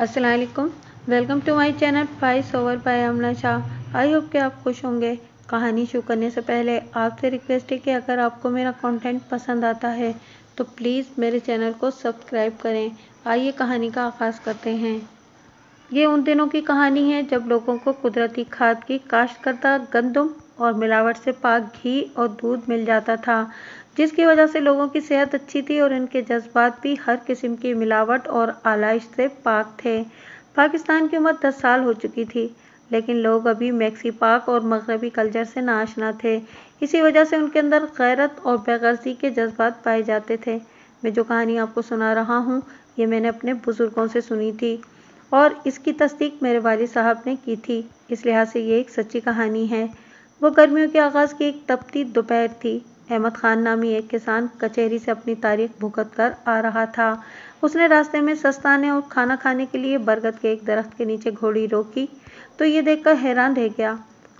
Aslam welcome to my channel price over by Amna Shah I hope के आप खुश होंगे कहानी शुरू करने से पहले आपसे रिक्वेस्ट है कि अगर आपको मेरा कंटेंट पसंद आता है तो प्लीज़ मेरे चैनल को सब्सक्राइब करें आइए कहानी का आगाज़ करते हैं ये उन दिनों की कहानी है जब लोगों को कुदरती खाद की काश्त करता गंदम और मिलावट से पाक घी और दूध मिल जाता था जिसकी वजह से लोगों की सेहत अच्छी थी और इनके जज्बात भी हर किस्म की मिलावट और आलाइश से पाक थे पाकिस्तान की उम्र दस साल हो चुकी थी लेकिन लोग अभी मैक्सी पाक और मगरबी कल्चर से नाशना थे इसी वजह से उनके अंदर गैरत और बेगर्जी के जज्बात पाए जाते थे मैं जो कहानी आपको सुना रहा हूँ ये मैंने अपने बुज़ुर्गों से सुनी थी और इसकी तस्दीक मेरे वाली साहब ने की थी इस लिहाज से ये एक सच्ची कहानी है वो गर्मियों के आगाज़ की एक तपती दोपहर थी अहमद खान नामी एक किसान कचहरी से अपनी तारीख भुगत कर आ रहा था उसने रास्ते में सस्ताने और खाना खाने के लिए बरगद के एक दरख्त के नीचे घोड़ी रोकी तो ये देखकर हैरान रह गया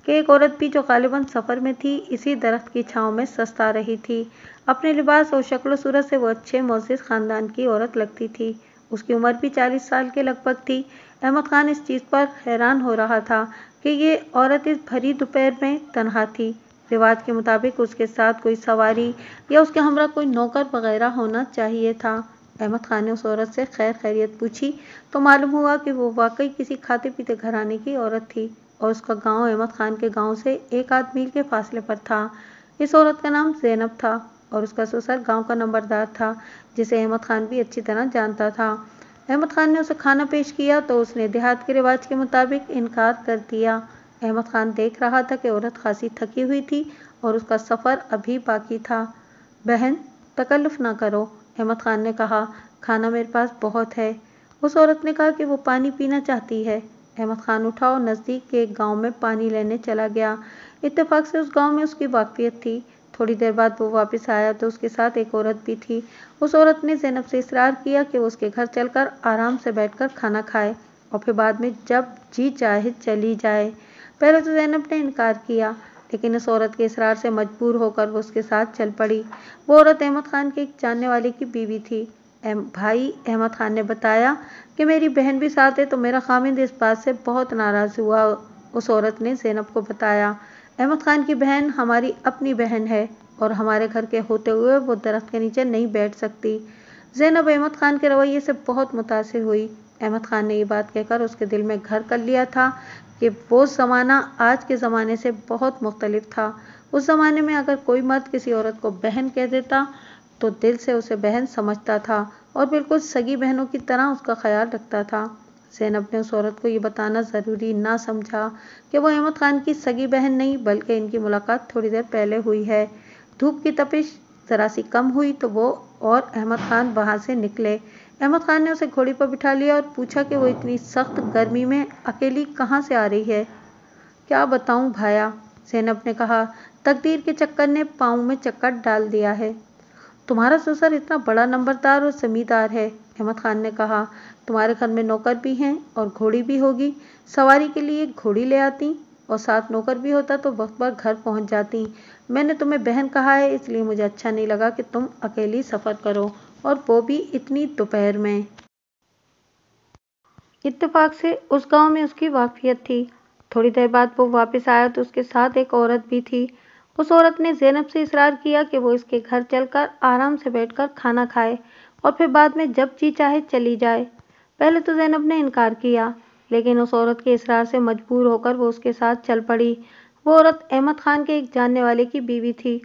कि एक औरत भी जो गालिबा सफ़र में थी इसी दरख्त की छाँव में सस्ता रही थी अपने लिबास और शक्ल सूरत से वो अच्छे मोजिद ख़ानदान की औरत लगती थी उसकी उम्र भी चालीस साल के लगभग थी अहमद खान इस चीज़ पर हैरान हो रहा था कि ये औरत इस भरी दोपहर में तनहा थी रिवाज के मुताबिक उसके साथ कोई सवारी या उसके हमरा कोई नौकर वगैरह होना चाहिए था अहमद खान ने उस औरत से खैर खैरियत पूछी तो मालूम हुआ कि वो वाकई किसी खाते पीते घराने की औरत थी और उसका गांव अहमद खान के गांव से एक आध मील के फासले पर था इस औरत का नाम जैनब था और उसका ससुर गांव का नंबरदार था जिसे अहमद खान भी अच्छी तरह जानता था अहमद खान ने उसे खाना पेश किया तो उसने देहात के रिवाज के मुताबिक इनकार कर दिया अहमद खान देख रहा था कि औरत खासी थकी हुई थी और उसका सफ़र अभी बाकी था बहन तकल्लफ ना करो अहमद खान ने कहा खाना मेरे पास बहुत है उस औरत ने कहा कि वो पानी पीना चाहती है अहमद खान उठा और नज़दीक के एक गांव में पानी लेने चला गया इत्तेफाक से उस गांव में उसकी वाकफियत थी थोड़ी देर बाद वो वापस आया तो उसके साथ एक औरत भी थी उस औरत ने जैनब से इसरार किया कि वो उसके घर चलकर आराम से बैठकर खाना खाए और फिर बाद में जब जी चाहे चली जाए पहले तो जैनब ने इनकार किया लेकिन उस औरत के इसरार से मजबूर होकर वो उसके साथ चल पड़ी वो औरत अहमद खान के एक जानने वाले की बीवी थी भाई अहमद खान ने बताया कि मेरी बहन भी साथ है तो मेरा खामिद इस बात से बहुत नाराज़ हुआ उस औरत ने जैनब को बताया अहमद ख़ान की बहन हमारी अपनी बहन है और हमारे घर के होते हुए वो दरख्त के नीचे नहीं बैठ सकती जैनब अहमद ख़ान के रवैये से बहुत मुतासर हुई अहमद ख़ान ने ये बात कहकर उसके दिल में घर कर लिया था कि वो ज़माना आज के ज़माने से बहुत मुख्तलिफ था उस ज़माने में अगर कोई मर्द किसी औरत को बहन कह देता तो दिल से उसे बहन समझता था और बिल्कुल सगी बहनों की तरह उसका ख्याल रखता था जैनब ने उस औरत को ये बताना ज़रूरी ना समझा कि वो अहमद खान की सगी बहन नहीं बल्कि इनकी मुलाकात थोड़ी देर पहले हुई है धूप की तपिश ज़रा सी कम हुई तो वो और अहमद खान वहाँ से निकले अहमद खान ने उसे घोड़ी पर बिठा लिया और पूछा कि वो इतनी सख्त गर्मी में अकेली कहाँ से आ रही है क्या बताऊँ भाया जैनब ने कहा तकदीर के चक्कर ने पाँव में चक्कर डाल दिया है तुम्हारा ससुर इतना बड़ा नंबरदार और जमींदार है अहमद खान ने कहा तुम्हारे घर में नौकर भी हैं और घोड़ी भी होगी सवारी के लिए घोड़ी ले आती और साथ नौकर भी होता तो वक्त पर घर पहुंच जाती मैंने तुम्हें बहन कहा है इसलिए मुझे अच्छा नहीं लगा कि तुम अकेली सफ़र करो और वो भी इतनी दोपहर में इत्तेफाक से उस गांव में उसकी वाफियत थी थोड़ी देर बाद वो वापस आया तो उसके साथ एक औरत भी थी उस औरत ने जैनब से इसरार किया कि वो इसके घर चलकर आराम से बैठकर खाना खाए और फिर बाद में जब जी चाहे चली जाए पहले तो जैनब ने इनकार किया लेकिन उस औरत के इसरार से मजबूर होकर वो उसके साथ चल पड़ी वो औरत अहमद खान के एक जानने वाले की बीवी थी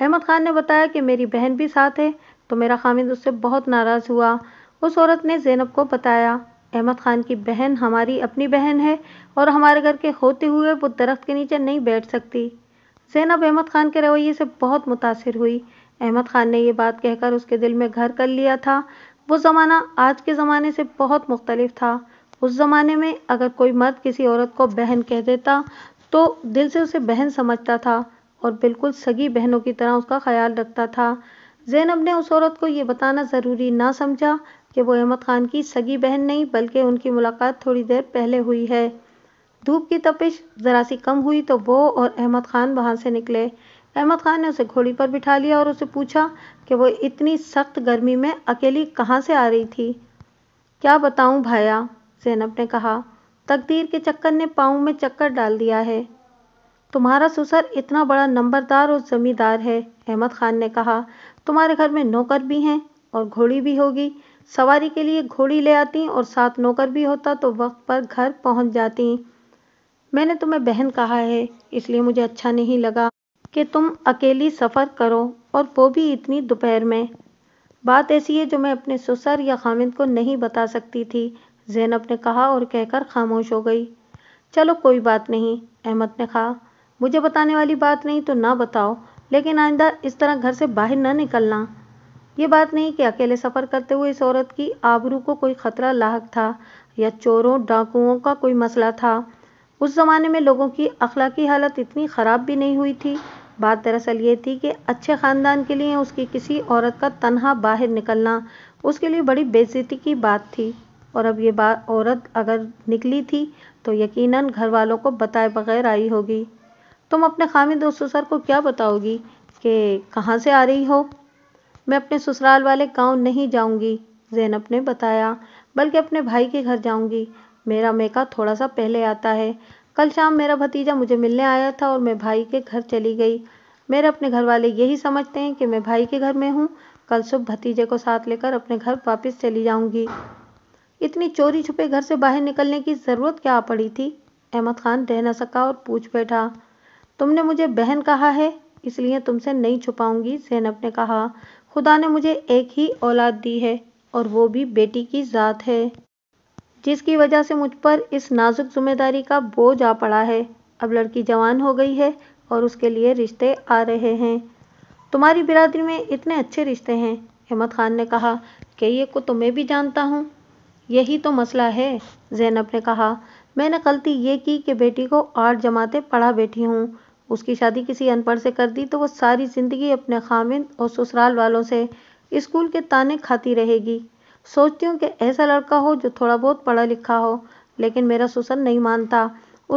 अहमद खान ने बताया कि मेरी बहन भी साथ है तो मेरा खामिद उससे बहुत नाराज़ हुआ उस औरत ने जैनब को बताया अहमद खान की बहन हमारी अपनी बहन है और हमारे घर के होते हुए वो दरख्त के नीचे नहीं बैठ सकती जैनब अहमद खान के रवैये से बहुत मुतासर हुई अहमद खान ने ये बात कहकर उसके दिल में घर कर लिया था वो ज़माना आज के ज़माने से बहुत मुख्तलिफ था उस ज़माने में अगर कोई मर्द किसी औरत को बहन कह देता तो दिल से उसे बहन समझता था और बिल्कुल सगी बहनों की तरह उसका ख्याल रखता था जैनब ने उस औरत को ये बताना ज़रूरी ना समझा कि वो अहमद ख़ान की सगी बहन नहीं बल्कि उनकी मुलाकात थोड़ी देर पहले हुई है धूप की तपिश ज़रा सी कम हुई तो वो और अहमद ख़ान वहाँ से निकले अहमद खान ने उसे घोड़ी पर बिठा लिया और उसे पूछा कि वो इतनी सख्त गर्मी में अकेली कहाँ से आ रही थी क्या बताऊं भाया जैनब ने कहा तकदीर के चक्कर ने पाँव में चक्कर डाल दिया है तुम्हारा सुसर इतना बड़ा नंबरदार और जमींदार है अहमद खान ने कहा तुम्हारे घर में नौकर भी हैं और घोड़ी भी होगी सवारी के लिए घोड़ी ले आती और साथ नौकर भी होता तो वक्त पर घर पहुंच जाती मैंने तुम्हें बहन कहा है इसलिए मुझे अच्छा नहीं लगा कि तुम अकेली सफ़र करो और वो भी इतनी दोपहर में बात ऐसी है जो मैं अपने ससुर या खामिद को नहीं बता सकती थी जैनब ने कहा और कहकर खामोश हो गई चलो कोई बात नहीं अहमद ने कहा मुझे बताने वाली बात नहीं तो ना बताओ लेकिन आइंदा इस तरह घर से बाहर ना निकलना ये बात नहीं कि अकेले सफ़र करते हुए इस औरत की आबरू को कोई ख़तरा लाक था या चोरों डाकुओं का कोई मसला था उस ज़माने में लोगों की अखलाकी हालत इतनी ख़राब भी नहीं हुई थी बात दरअसल ये थी कि अच्छे ख़ानदान के लिए उसकी किसी औरत का तनहा बाहर निकलना उसके लिए बड़ी बेजती की बात थी और अब ये बात औरत अगर निकली थी तो यकीनन घर वालों को बताए बगैर आई होगी तुम अपने खामिद और ससुर को क्या बताओगी कि कहाँ से आ रही हो मैं अपने ससुराल वाले गांव नहीं जाऊंगी जैनब ने बताया बल्कि अपने भाई के घर जाऊंगी मेरा मेका थोड़ा सा पहले आता है कल शाम मेरा भतीजा मुझे मिलने आया था और मैं भाई के घर चली गई मेरे अपने घर वाले यही समझते हैं कि मैं भाई के घर में हूँ कल सुबह भतीजे को साथ लेकर अपने घर वापस चली जाऊंगी इतनी चोरी छुपे घर से बाहर निकलने की ज़रूरत क्या पड़ी थी अहमद खान रह न सका और पूछ बैठा तुमने मुझे बहन कहा है इसलिए तुमसे नहीं छुपाऊंगी जैनब ने कहा खुदा ने मुझे एक ही औलाद दी है और वो भी बेटी की ज़ात है जिसकी वजह से मुझ पर इस नाजुक जिम्मेदारी का बोझ आ पड़ा है अब लड़की जवान हो गई है और उसके लिए रिश्ते आ रहे हैं तुम्हारी बिरादरी में इतने अच्छे रिश्ते हैं अहमद खान ने कहा कि ये को तो मैं भी जानता हूँ यही तो मसला है जैनब ने कहा मैंने गलती ये की कि बेटी को आठ जमाते पढ़ा बैठी हूँ उसकी शादी किसी अनपढ़ से कर दी तो वो सारी ज़िंदगी अपने खामिंद और ससुराल वालों से स्कूल के ताने खाती रहेगी सोचती हूँ कि ऐसा लड़का हो जो थोड़ा बहुत पढ़ा लिखा हो लेकिन मेरा सुसन नहीं मानता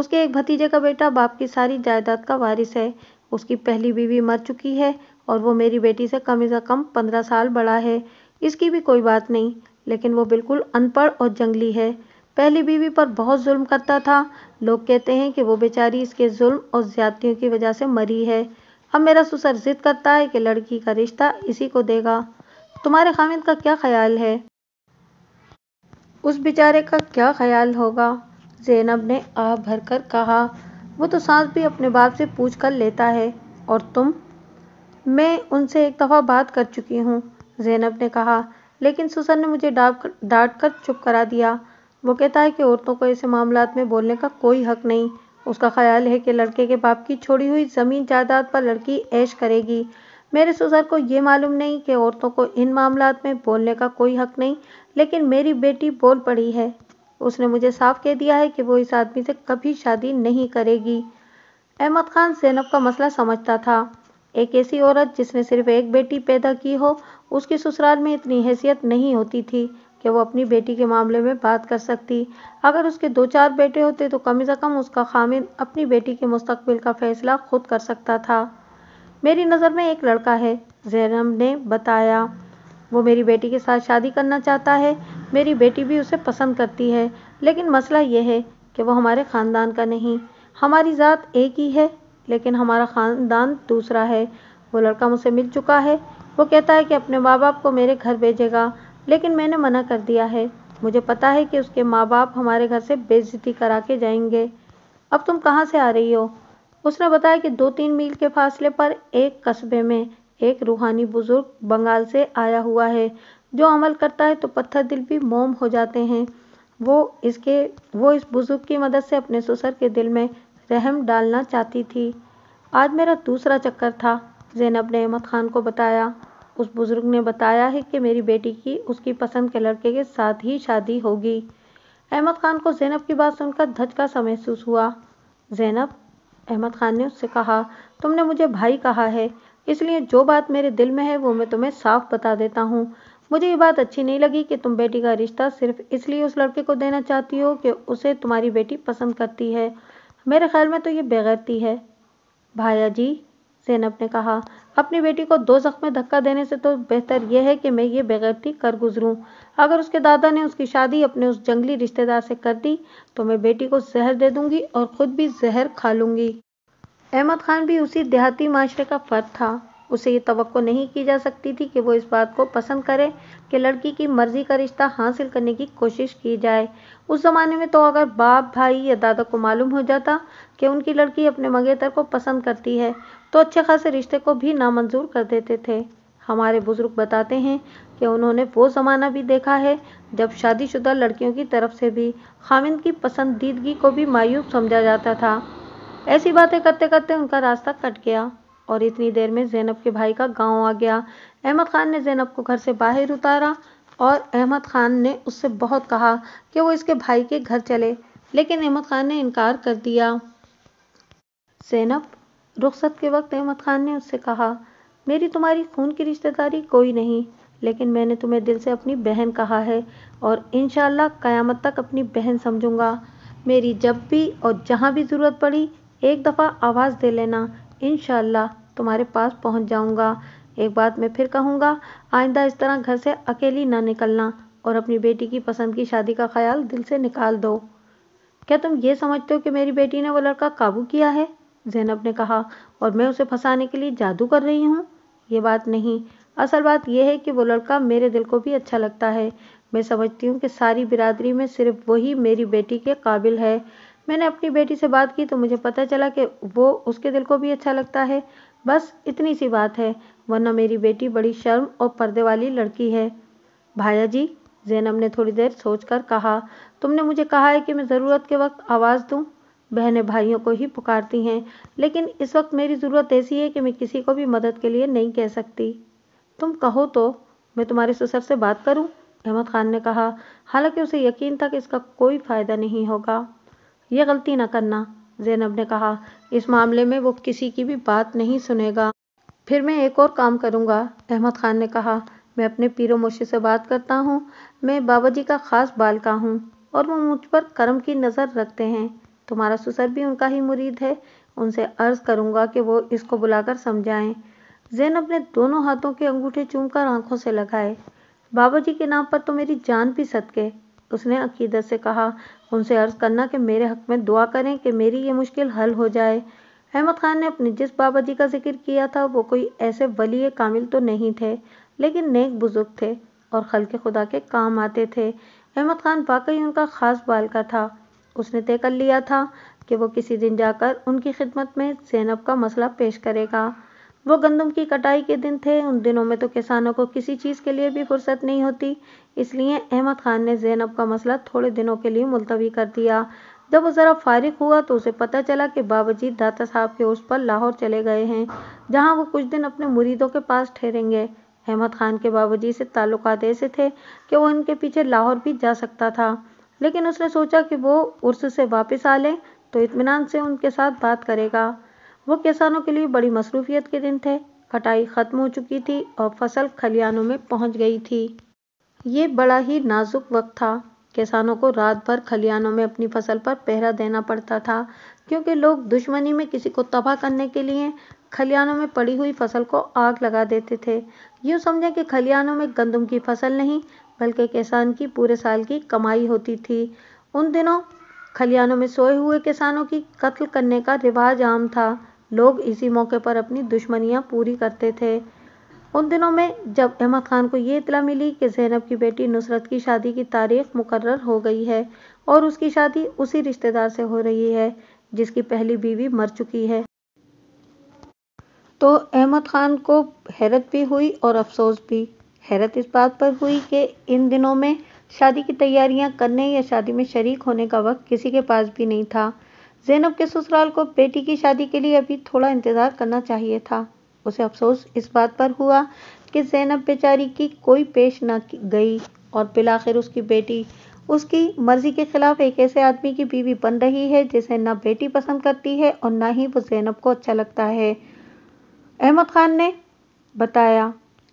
उसके एक भतीजे का बेटा बाप की सारी जायदाद का वारिस है उसकी पहली बीवी मर चुकी है और वो मेरी बेटी से कम से कम पंद्रह साल बड़ा है इसकी भी कोई बात नहीं लेकिन वो बिल्कुल अनपढ़ और जंगली है पहली बीवी पर बहुत जुल्म करता था लोग कहते हैं कि वो बेचारी इसके जुल्म और ज्यादतियों की वजह से मरी है अब मेरा सुसर जिद करता है कि लड़की का रिश्ता इसी को देगा तुम्हारे खामिद का क्या ख्याल है उस बेचारे का क्या ख्याल होगा ज़ैनब ने आह भर कर कहा वो तो सांस भी अपने बाप से पूछ कर लेता है और तुम मैं उनसे एक दफ़ा बात कर चुकी हूँ जैनब ने कहा लेकिन सुसन ने मुझे डांट कर चुप करा दिया वो कहता है कि औरतों को ऐसे मामला में बोलने का कोई हक नहीं उसका ख्याल है कि लड़के के बाप की छोड़ी हुई ज़मीन जायदाद पर लड़की ऐश करेगी मेरे ससुर को ये मालूम नहीं कि औरतों को इन मामला में बोलने का कोई हक नहीं लेकिन मेरी बेटी बोल पड़ी है उसने मुझे साफ कह दिया है कि वो इस आदमी से कभी शादी नहीं करेगी अहमद खान जैनब का मसला समझता था एक ऐसी औरत जिसने सिर्फ एक बेटी पैदा की हो उसकी ससुराल में इतनी हैसियत नहीं होती थी कि वो अपनी बेटी के मामले में बात कर सकती अगर उसके दो चार बेटे होते तो कम से कम उसका खामिद अपनी बेटी के मुस्तकबिल का फैसला खुद कर सकता था मेरी नज़र में एक लड़का है जैनब ने बताया वो मेरी बेटी के साथ शादी करना चाहता है मेरी बेटी भी उसे पसंद करती है लेकिन मसला यह है कि वो हमारे ख़ानदान का नहीं हमारी ज़ात एक ही है लेकिन हमारा ख़ानदान दूसरा है वो लड़का मुझसे मिल चुका है वो कहता है कि अपने माँ बाप को मेरे घर भेजेगा लेकिन मैंने मना कर दिया है मुझे पता है कि उसके माँ बाप हमारे घर से बेइज्जती करा के जाएंगे अब तुम कहाँ से आ रही हो उसने बताया कि दो तीन मील के फासले पर एक कस्बे में एक रूहानी बुजुर्ग बंगाल से आया हुआ है जो अमल करता है तो पत्थर दिल भी मोम हो जाते हैं वो इसके वो इस बुजुर्ग की मदद से अपने ससुर के दिल में रहम डालना चाहती थी आज मेरा दूसरा चक्कर था जैनब ने अहमद खान को बताया उस बुज़ुर्ग ने बताया है कि मेरी बेटी की उसकी पसंद के लड़के के साथ ही शादी होगी अहमद खान को जैनब की बात सुनकर धचका सा महसूस हुआ जैनब अहमद खान ने उससे कहा तुमने मुझे भाई कहा है इसलिए जो बात मेरे दिल में है वो मैं तुम्हें साफ बता देता हूँ मुझे ये बात अच्छी नहीं लगी कि तुम बेटी का रिश्ता सिर्फ इसलिए उस लड़के को देना चाहती हो कि उसे तुम्हारी बेटी पसंद करती है मेरे ख्याल में तो ये बेगैरती है भाया जी ज़ैनब ने कहा अपनी बेटी को दो जख्म धक्का देने से तो बेहतर यह है कि मैं ये बेगैरती कर गुजरूं अगर उसके दादा ने उसकी शादी अपने उस जंगली रिश्तेदार से कर दी तो मैं बेटी को जहर दे दूंगी और ख़ुद भी जहर खा लूंगी अहमद खान भी उसी देहाती माशरे का फर्द था उसे ये तो नहीं की जा सकती थी कि वो इस बात को पसंद करे कि लड़की की मर्जी का रिश्ता हासिल करने की कोशिश की जाए उस ज़माने में तो अगर बाप भाई या दादा को मालूम हो जाता कि उनकी लड़की अपने मंगेतर को पसंद करती है तो अच्छे खासे रिश्ते को भी नामंजूर कर देते थे हमारे बुज़ुर्ग बताते हैं कि उन्होंने वो ज़माना भी देखा है जब शादीशुदा लड़कियों की तरफ से भी खामिंद की पसंदीदगी को भी मायूब समझा जाता था ऐसी बातें करते करते उनका रास्ता कट गया और इतनी देर में जैनब के भाई का गांव आ गया अहमद खान ने जैनब को घर से बाहर उतारा और अहमद खान ने उससे बहुत कहा कि वो इसके भाई के घर चले लेकिन अहमद खान ने इनकार कर दिया जैनब रुखसत के वक्त अहमद खान ने उससे कहा मेरी तुम्हारी खून की रिश्तेदारी कोई नहीं लेकिन मैंने तुम्हें दिल से अपनी बहन कहा है और इन क़यामत तक अपनी बहन समझूंगा मेरी जब भी और जहाँ भी ज़रूरत पड़ी एक दफ़ा आवाज़ दे लेना इन तुम्हारे पास पहुँच जाऊँगा एक बात मैं फिर कहूँगा आइंदा इस तरह घर से अकेली ना निकलना और अपनी बेटी की पसंद की शादी का ख्याल दिल से निकाल दो क्या तुम ये समझते हो कि मेरी बेटी ने वो लड़का काबू किया है जैनब ने कहा और मैं उसे फंसाने के लिए जादू कर रही हूँ ये बात नहीं असल बात यह है कि वो लड़का मेरे दिल को भी अच्छा लगता है मैं समझती हूँ कि सारी बिरादरी में सिर्फ वही मेरी बेटी के काबिल है मैंने अपनी बेटी से बात की तो मुझे पता चला कि वो उसके दिल को भी अच्छा लगता है बस इतनी सी बात है वरना मेरी बेटी बड़ी शर्म और पर्दे वाली लड़की है भाया जी जैनब ने थोड़ी देर सोचकर कहा तुमने मुझे कहा है कि मैं ज़रूरत के वक्त आवाज़ दूँ बहनें भाइयों को ही पुकारती हैं लेकिन इस वक्त मेरी ज़रूरत ऐसी है कि मैं किसी को भी मदद के लिए नहीं कह सकती तुम कहो तो मैं तुम्हारे ससुर से बात करूं? अहमद खान ने कहा हालांकि उसे यकीन था कि इसका कोई फ़ायदा नहीं होगा यह गलती ना करना जैनब ने कहा इस मामले में वो किसी की भी बात नहीं सुनेगा फिर मैं एक और काम करूँगा अहमद खान ने कहा मैं अपने पीरो मोशी से बात करता हूँ मैं बाबा जी का ख़ास बालका हूँ और वो मुझ पर कर्म की नज़र रखते हैं तुम्हारा सुसर भी उनका ही मुरीद है उनसे अर्ज़ करूँगा कि वो इसको बुलाकर समझाएं जैन अपने दोनों हाथों के अंगूठे चूमकर आंखों से लगाए बाबा जी के नाम पर तो मेरी जान भी सदके उसने अकीदत से कहा उनसे अर्ज़ करना कि मेरे हक में दुआ करें कि मेरी ये मुश्किल हल हो जाए अहमद खान ने अपने जिस बाबा जी का जिक्र किया था वो कोई ऐसे वली कामिल तो नहीं थे लेकिन नेक बुजुर्ग थे और खल के खुदा के काम आते थे अहमद खान वाकई उनका ख़ास बाल का था उसने तय कर लिया था कि वो किसी दिन जाकर उनकी खिदमत में जैनब का मसला पेश करेगा वो गंदम की कटाई के दिन थे उन दिनों में तो किसानों को किसी चीज़ के लिए भी फुर्सत नहीं होती इसलिए अहमद खान ने जैनब का मसला थोड़े दिनों के लिए मुलतवी कर दिया जब वो ज़रा फारिग हुआ तो उसे पता चला कि बाबाजी दाता साहब के उस पर लाहौर चले गए हैं जहाँ वो कुछ दिन अपने मुरीदों के पास ठहरेंगे अहमद खान के बाबाजी से ताल्लुकात ऐसे थे कि वो इनके पीछे लाहौर भी जा सकता था लेकिन उसने सोचा कि वो उर्स से वापस आ लें तो इतमान से उनके साथ बात करेगा वो किसानों के लिए बड़ी मसरूफियत के दिन थे कटाई ख़त्म हो चुकी थी और फसल खलियानों में पहुंच गई थी ये बड़ा ही नाजुक वक्त था किसानों को रात भर खलियानों में अपनी फसल पर पहरा देना पड़ता था क्योंकि लोग दुश्मनी में किसी को तबाह करने के लिए खलियानों में पड़ी हुई फसल को आग लगा देते थे यूँ समझें कि खलियानों में गंदम की फसल नहीं बल्कि किसान की पूरे साल की कमाई होती थी उन दिनों खलियानों में सोए हुए किसानों की कत्ल करने का रिवाज आम था लोग इसी मौके पर अपनी दुश्मनियां पूरी करते थे उन दिनों में जब अहमद खान को ये इतला मिली कि जैनब की बेटी नुसरत की शादी की तारीख मुकर्र हो गई है और उसकी शादी उसी रिश्तेदार से हो रही है जिसकी पहली बीवी मर चुकी है तो अहमद खान को हैरत भी हुई और अफसोस भी हैरत इस बात पर हुई कि इन दिनों में शादी की तैयारियां करने या शादी में शरीक होने का वक्त किसी के पास भी नहीं था जैनब के ससुराल को बेटी की शादी के लिए अभी थोड़ा इंतज़ार करना चाहिए था उसे अफसोस इस बात पर हुआ कि जैनब बेचारी की कोई पेश न गई और बिलाखिर उसकी बेटी उसकी मर्जी के खिलाफ एक ऐसे आदमी की बीवी बन रही है जिसे ना बेटी पसंद करती है और ना ही वो जैनब को अच्छा लगता है अहमद खान ने बताया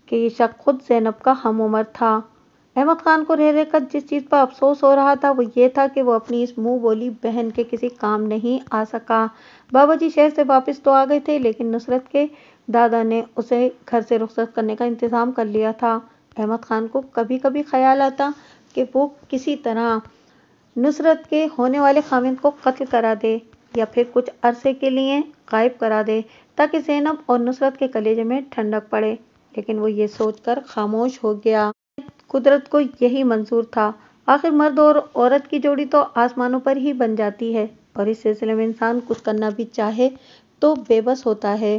कि ये शक खुद जैनब का हम उम्र था अहमद खान को रह रहकर जिस चीज़ पर अफसोस हो रहा था वो ये था कि वो अपनी इस मुंह बोली बहन के किसी काम नहीं आ सका बाबा जी शहर से वापस तो आ गए थे लेकिन नुसरत के दादा ने उसे घर से रुख्सत करने का इंतज़ाम कर लिया था अहमद खान को कभी कभी ख्याल आता कि वो किसी तरह नुसरत के होने वाले खामिंद को कत्ल करा दे या फिर कुछ अरसे के लिए गायब करा दे ताकि जैनब और नुसरत के कलेजे में ठंडक पड़े लेकिन वो ये सोचकर खामोश हो गया कुदरत को यही मंजूर था आखिर मर्द और औरत की जोड़ी तो आसमानों पर ही बन जाती है और इस सिलसिले में इंसान कुछ करना भी चाहे तो बेबस होता है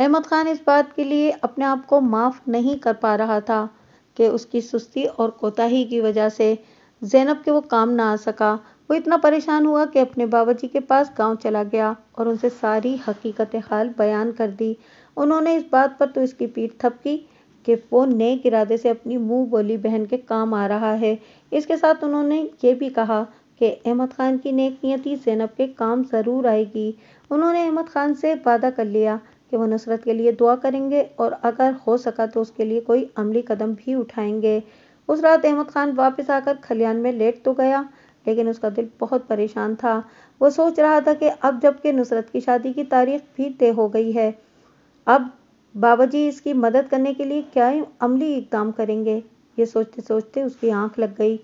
अहमद खान इस बात के लिए अपने आप को माफ़ नहीं कर पा रहा था कि उसकी सुस्ती और कोताही की वजह से जैनब के वो काम ना आ सका वो इतना परेशान हुआ कि अपने बाबा जी के पास गांव चला गया और उनसे सारी हकीकत हाल बयान कर दी उन्होंने इस बात पर तो इसकी पीठ थपकी कि वो नए इरादे से अपनी मुंह बोली बहन के काम आ रहा है इसके साथ उन्होंने ये भी कहा कि अहमद खान की नेक नियति जैनब के काम ज़रूर आएगी उन्होंने अहमद खान से वादा कर लिया कि वह नुसरत के लिए दुआ करेंगे और अगर हो सका तो उसके लिए कोई अमली कदम भी उठाएंगे उस रात अहमद खान वापस आकर खलियान में लेट तो गया लेकिन उसका दिल बहुत परेशान था वो सोच रहा था कि अब जबकि नुसरत की शादी की तारीख भी तय हो गई है अब बाबा जी इसकी मदद करने के लिए क्या अमली इकदाम करेंगे ये सोचते सोचते उसकी आंख लग गई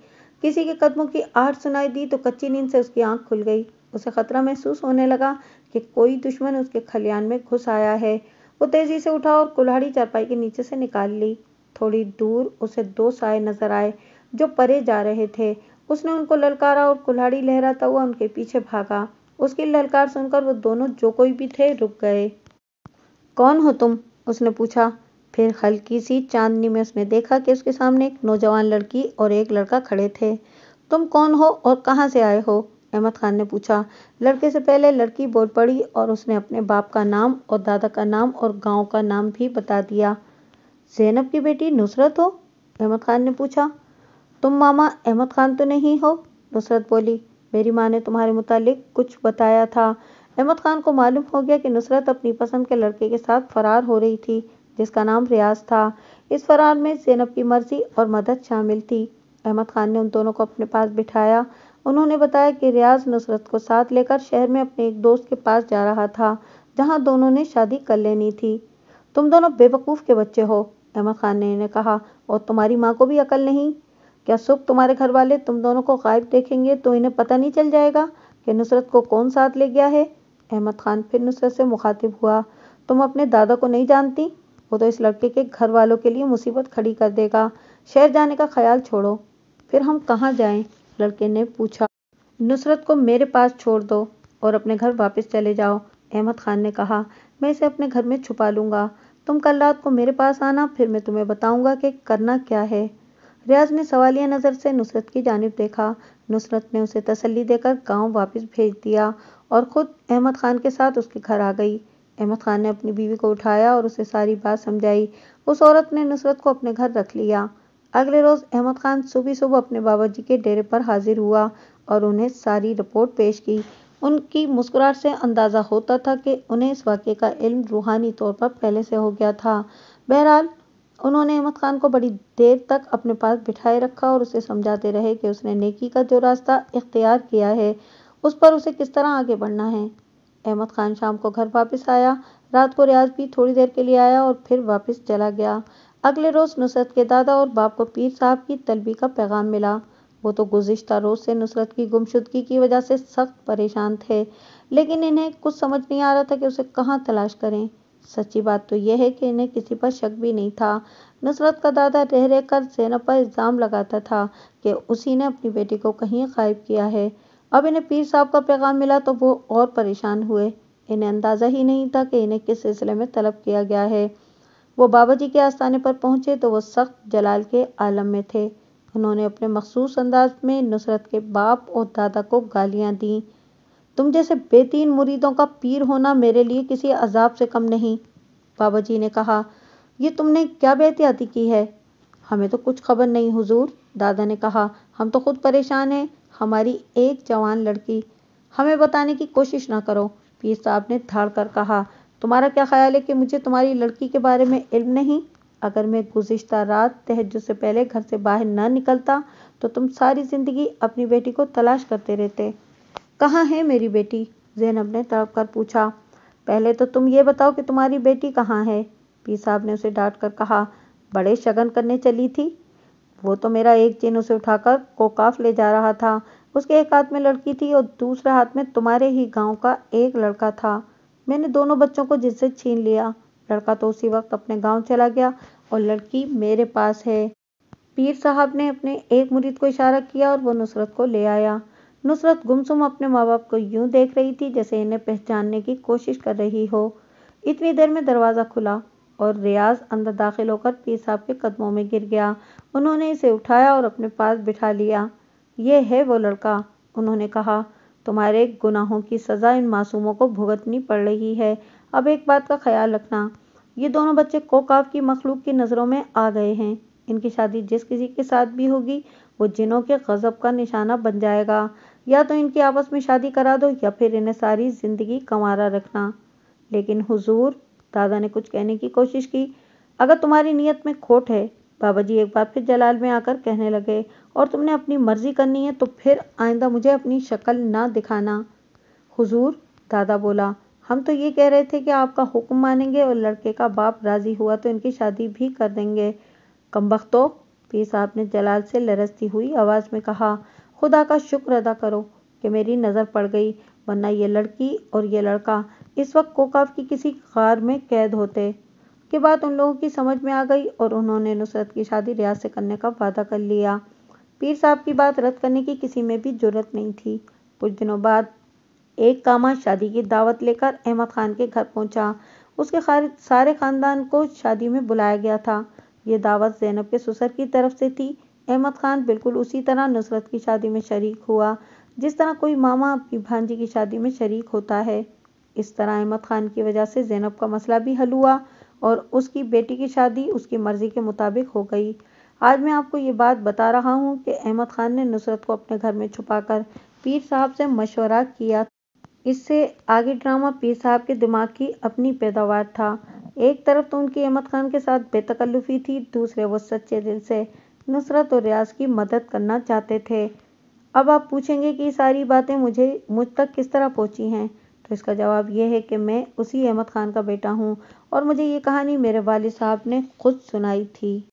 किसी के कदमों की आहट सुनाई दी तो कच्ची नींद से उसकी आंख खुल गई उसे खतरा महसूस होने लगा कि कोई दुश्मन उसके खलियान में घुस आया है वो तेजी से उठा और कुल्हाड़ी चारपाई के नीचे से निकाल ली थोड़ी दूर उसे दो साय नजर आए जो परे जा रहे थे उसने उनको ललकारा और कुल्हाड़ी लहराता हुआ उनके पीछे भागा उसकी ललकार सुनकर वो दोनों जो कोई भी थे रुक गए कौन हो तुम उसने पूछा फिर हल्की सी चांदनी में उसने देखा कि उसके सामने एक नौजवान लड़की और एक लड़का खड़े थे तुम कौन हो और कहाँ से आए हो अहमद खान ने पूछा लड़के से पहले लड़की बोल पड़ी और उसने अपने बाप का नाम और दादा का नाम और गांव का नाम भी बता दिया जैनब की बेटी नुसरत हो अहमद खान ने पूछा तुम मामा अहमद खान तो नहीं हो नुसरत बोली मेरी माँ ने तुम्हारे मुतालिक कुछ बताया था अहमद खान को मालूम हो गया कि नुसरत अपनी पसंद के लड़के के साथ फरार हो रही थी जिसका नाम रियाज था इस फरार में जैनब की मर्जी और मदद शामिल थी अहमद खान ने उन दोनों को अपने पास बिठाया उन्होंने बताया कि रियाज नुसरत को साथ लेकर शहर में अपने एक दोस्त के पास जा रहा था जहां दोनों ने शादी कर लेनी थी तुम दोनों बेवकूफ़ के बच्चे हो अहमद खान ने इन्हें कहा और तुम्हारी माँ को भी अकल नहीं क्या सुख तुम्हारे घर वाले तुम दोनों को गायब देखेंगे तो इन्हें पता नहीं चल जाएगा कि नुसरत को कौन साथ ले गया है अहमद खान फिर नुसरत से मुखातिब हुआ तुम अपने दादा को नहीं जानती वो तो इस लड़के के घर वालों के लिए मुसीबत खड़ी कर देगा शहर जाने का ख्याल छोड़ो फिर हम कहाँ जाएं लड़के ने पूछा नुसरत को मेरे पास छोड़ दो और अपने घर वापस चले जाओ अहमद खान ने कहा मैं इसे अपने घर में छुपा लूंगा तुम कल रात को मेरे पास आना फिर मैं तुम्हें बताऊंगा कि करना क्या है रियाज ने सवालिया नज़र से नुसरत की जानब देखा नुसरत ने उसे तसल्ली देकर गांव वापस भेज दिया और ख़ुद अहमद ख़ान के साथ उसके घर आ गई अहमद ख़ान ने अपनी बीवी को उठाया और उसे सारी बात समझाई उस औरत ने नुसरत को अपने घर रख लिया अगले रोज़ अहमद ख़ान सुबह सुबह अपने बाबा जी के डेरे पर हाजिर हुआ और उन्हें सारी रिपोर्ट पेश की उनकी मुस्कुराहट से अंदाज़ा होता था कि उन्हें इस वाक़े का इल्म रूहानी तौर पर पहले से हो गया था बहरहाल उन्होंने अहमद खान को बड़ी देर तक अपने पास बिठाए रखा और उसे समझाते रहे कि उसने नेकी का जो रास्ता इख्तियार किया है उस पर उसे किस तरह आगे बढ़ना है अहमद खान शाम को घर वापस आया रात को रियाज भी थोड़ी देर के लिए आया और फिर वापस चला गया अगले रोज़ नुसरत के दादा और बाप को पीर साहब की तलबी का पैगाम मिला वो तो गुजशत रोज़ से नुसरत की गुमशुदगी की वजह से सख्त परेशान थे लेकिन इन्हें कुछ समझ नहीं आ रहा था कि उसे कहाँ तलाश करें सच्ची बात तो यह है कि इन्हें किसी पर शक भी नहीं था नुसरत का दादा रह रह कर जैनब पर इल्ज़ाम लगाता था कि उसी ने अपनी बेटी को कहीं गायब किया है अब इन्हें पीर साहब का पैगाम मिला तो वो और परेशान हुए इन्हें अंदाज़ा ही नहीं था कि इन्हें किस सिलसिले में तलब किया गया है वो बाबा जी के आस्थाने पर पहुँचे तो वो सख्त जलाल के आलम में थे उन्होंने अपने मखसूस अंदाज में नुसरत के बाप और दादा को गालियाँ दीं तुम जैसे बेतीन मुरीदों का पीर होना मेरे लिए किसी अजाब से कम नहीं बाबा जी ने कहा ये तुमने क्या बेहतियाती की है हमें तो कुछ खबर नहीं हुजूर दादा ने कहा हम तो खुद परेशान हैं हमारी एक जवान लड़की हमें बताने की कोशिश ना करो पीर साहब ने धाड़ कर कहा तुम्हारा क्या ख्याल है कि मुझे तुम्हारी लड़की के बारे में इल्म नहीं अगर मैं गुजशत रात तहज से पहले घर से बाहर न निकलता तो तुम सारी ज़िंदगी अपनी बेटी को तलाश करते रहते कहाँ है मेरी बेटी जैनब ने तड़प कर पूछा पहले तो तुम ये बताओ कि तुम्हारी बेटी कहाँ है पीर साहब ने उसे डांट कर कहा बड़े शगन करने चली थी वो तो मेरा एक चेन उसे उठाकर कोकाफ ले जा रहा था उसके एक हाथ में लड़की थी और दूसरे हाथ में तुम्हारे ही गांव का एक लड़का था मैंने दोनों बच्चों को जिससे छीन लिया लड़का तो उसी वक्त अपने गांव चला गया और लड़की मेरे पास है पीर साहब ने अपने एक मुरीद को इशारा किया और वो नुसरत को ले आया नुसरत गुमसुम अपने माँ बाप को यूं देख रही थी जैसे इन्हें पहचानने की कोशिश कर रही हो इतनी देर में दरवाज़ा खुला और रियाज अंदर दाखिल होकर पीर साहब के कदमों में गिर गया उन्होंने इसे उठाया और अपने पास बिठा लिया ये है वो लड़का उन्होंने कहा तुम्हारे गुनाहों की सज़ा इन मासूमों को भुगतनी पड़ रही है अब एक बात का ख्याल रखना ये दोनों बच्चे कोकाफ की मखलूक की नज़रों में आ गए हैं इनकी शादी जिस किसी के साथ भी होगी वो जिनों के गज़ब का निशाना बन जाएगा या तो इनकी आपस में शादी करा दो या फिर इन्हें सारी ज़िंदगी कमारा रखना लेकिन हुजूर दादा ने कुछ कहने की कोशिश की अगर तुम्हारी नीयत में खोट है बाबा जी एक बार फिर जलाल में आकर कहने लगे और तुमने अपनी मर्जी करनी है तो फिर आइंदा मुझे अपनी शक्ल ना दिखाना हुजूर दादा बोला हम तो ये कह रहे थे कि आपका हुक्म मानेंगे और लड़के का बाप राज़ी हुआ तो इनकी शादी भी कर देंगे कमबख्तो पी साहब ने जलाल से लरसती हुई आवाज़ में कहा खुदा का शुक्र अदा करो कि मेरी नज़र पड़ गई वरना ये लड़की और ये लड़का इस वक्त कोकाफ की किसी गार में कैद होते के बाद उन लोगों की समझ में आ गई और उन्होंने नुसरत की शादी रियाज से करने का वादा कर लिया पीर साहब की बात रद्द करने की किसी में भी जरूरत नहीं थी कुछ दिनों बाद एक कामा शादी की दावत लेकर अहमद खान के घर पहुंचा उसके सारे खानदान को शादी में बुलाया गया था ये दावत जैनब के ससुर की तरफ से थी अहमद खान बिल्कुल उसी तरह नुसरत की शादी में शरीक हुआ जिस तरह कोई मामा अपनी भांजी की शादी में शरीक होता है इस तरह अहमद ख़ान की वजह से ज़ैनब का मसला भी हल हुआ और उसकी बेटी की शादी उसकी मर्ज़ी के मुताबिक हो गई आज मैं आपको ये बात बता रहा हूँ कि अहमद ख़ान ने नुसरत को अपने घर में छुपाकर पीर साहब से मशवरा किया इससे आगे ड्रामा पीर साहब के दिमाग की अपनी पैदावार था एक तरफ तो उनकी अहमद खान के साथ बेतकल्लुफी थी दूसरे वो सच्चे दिल से नुसरत और रियाज की मदद करना चाहते थे अब आप पूछेंगे कि ये सारी बातें मुझे मुझ तक किस तरह पहुंची हैं तो इसका जवाब यह है कि मैं उसी अहमद ख़ान का बेटा हूँ और मुझे ये कहानी मेरे वालिद साहब ने ख़ुद सुनाई थी